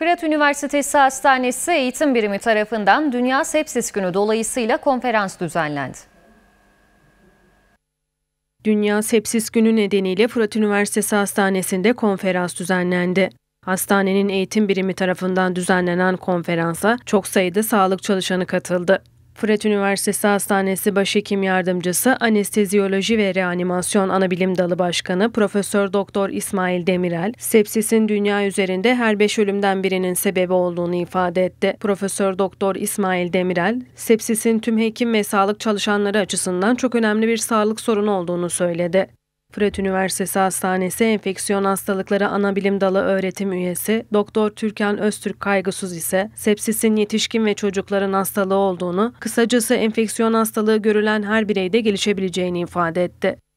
Fırat Üniversitesi Hastanesi Eğitim Birimi tarafından Dünya Sepsis Günü dolayısıyla konferans düzenlendi. Dünya Sepsis Günü nedeniyle Fırat Üniversitesi Hastanesi'nde konferans düzenlendi. Hastanenin eğitim birimi tarafından düzenlenen konferansa çok sayıda sağlık çalışanı katıldı. Fırat Üniversitesi Hastanesi Başhekim Yardımcısı Anesteziyoloji ve Reanimasyon Anabilim Dalı Başkanı Profesör Doktor İsmail Demirel, sepsisin dünya üzerinde her beş ölümden birinin sebebi olduğunu ifade etti. Profesör Doktor İsmail Demirel, sepsisin tüm hekim ve sağlık çalışanları açısından çok önemli bir sağlık sorunu olduğunu söyledi. Fırat Üniversitesi Hastanesi Enfeksiyon Hastalıkları Anabilim Dalı öğretim üyesi Doktor Türkan Öztürk Kaygısız ise sepsisin yetişkin ve çocukların hastalığı olduğunu, kısacası enfeksiyon hastalığı görülen her bireyde gelişebileceğini ifade etti.